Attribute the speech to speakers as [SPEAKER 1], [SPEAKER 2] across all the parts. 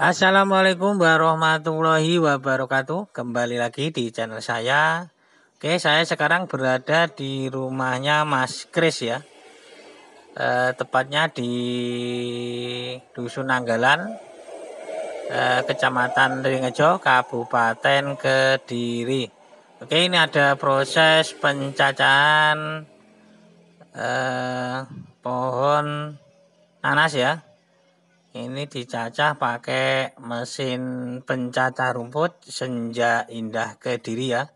[SPEAKER 1] Assalamualaikum warahmatullahi wabarakatuh. Kembali lagi di channel saya. Oke, saya sekarang berada di rumahnya Mas Kris ya. E, tepatnya di Dusun Anggalan, e, eh, Kecamatan Ringejo, Kabupaten Kediri. Oke, ini ada proses pencacahan e, pohon nanas ya ini dicacah pakai mesin pencacah rumput Senja Indah Kediri ya.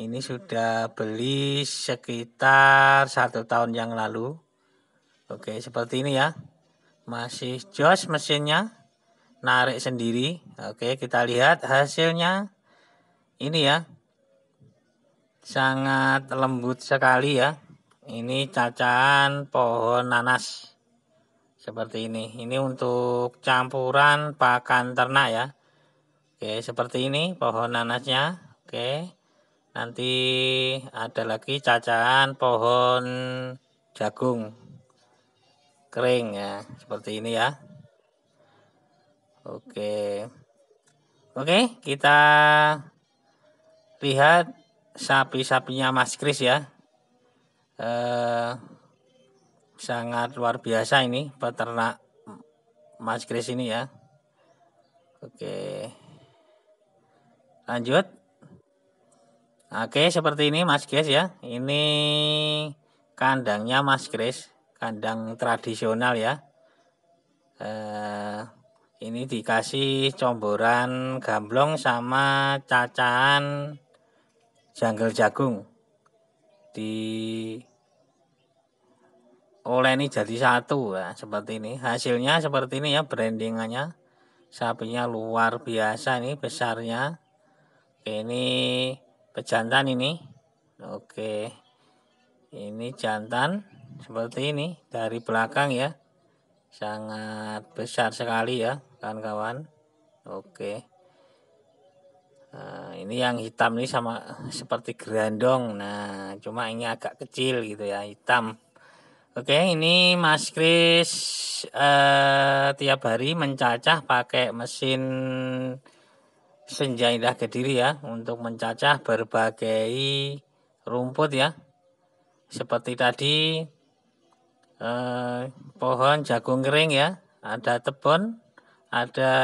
[SPEAKER 1] Ini sudah beli sekitar satu tahun yang lalu. Oke, seperti ini ya. Masih jos mesinnya. Narik sendiri. Oke, kita lihat hasilnya. Ini ya. Sangat lembut sekali ya. Ini cacahan pohon nanas seperti ini ini untuk campuran pakan ternak ya Oke seperti ini pohon nanasnya Oke nanti ada lagi cacahan pohon jagung kering ya seperti ini ya Oke Oke kita lihat sapi-sapinya Mas Kris ya eh, sangat luar biasa ini peternak Mas Kris ini ya. Oke. Lanjut. Oke, seperti ini Mas Kris ya. Ini kandangnya Mas Kris, kandang tradisional ya. Eh, ini dikasih comboran gamblong sama cacaan jungle jagung di oleh ini jadi satu ya, seperti ini. Hasilnya seperti ini ya brandingannya. Sapinya luar biasa nih besarnya. Ini pejantan ini. Oke. Ini jantan seperti ini dari belakang ya. Sangat besar sekali ya kawan-kawan. Oke. Nah, ini yang hitam ini sama seperti grandong Nah, cuma ini agak kecil gitu ya, hitam. Oke, ini Mas Kris eh, tiap hari mencacah pakai mesin Senja Indah Kediri ya untuk mencacah berbagai rumput ya. Seperti tadi eh, pohon jagung kering ya, ada tebon, ada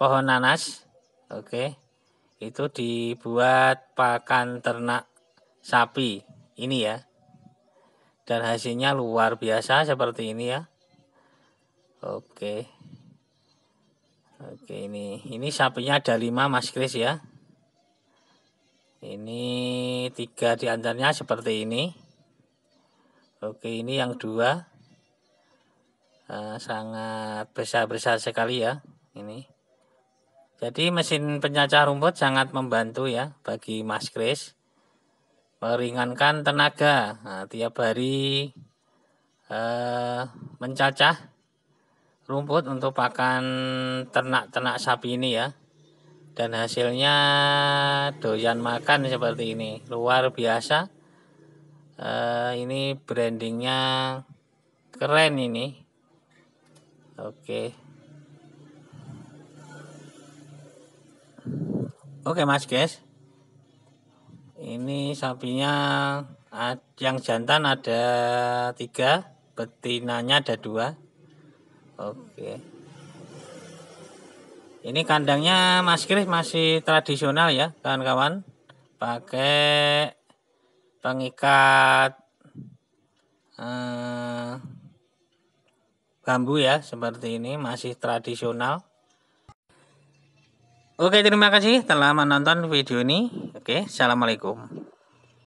[SPEAKER 1] pohon nanas. Oke. Itu dibuat pakan ternak sapi ini ya dan hasilnya luar biasa seperti ini ya oke oke ini ini sapinya ada lima mas Kris ya ini tiga diantaranya seperti ini oke ini yang dua eh, sangat besar-besar sekali ya ini jadi mesin penyacah rumput sangat membantu ya bagi mas Kris meringankan tenaga nah, tiap hari eh, mencacah rumput untuk pakan ternak-ternak sapi ini ya dan hasilnya doyan makan seperti ini luar biasa eh, ini brandingnya keren ini oke oke mas guys ini sapinya yang jantan ada tiga betinanya ada dua oke ini kandangnya mas Kris masih tradisional ya kawan-kawan pakai pengikat eh, bambu ya seperti ini masih tradisional Oke terima kasih telah menonton video ini Oke, assalamualaikum.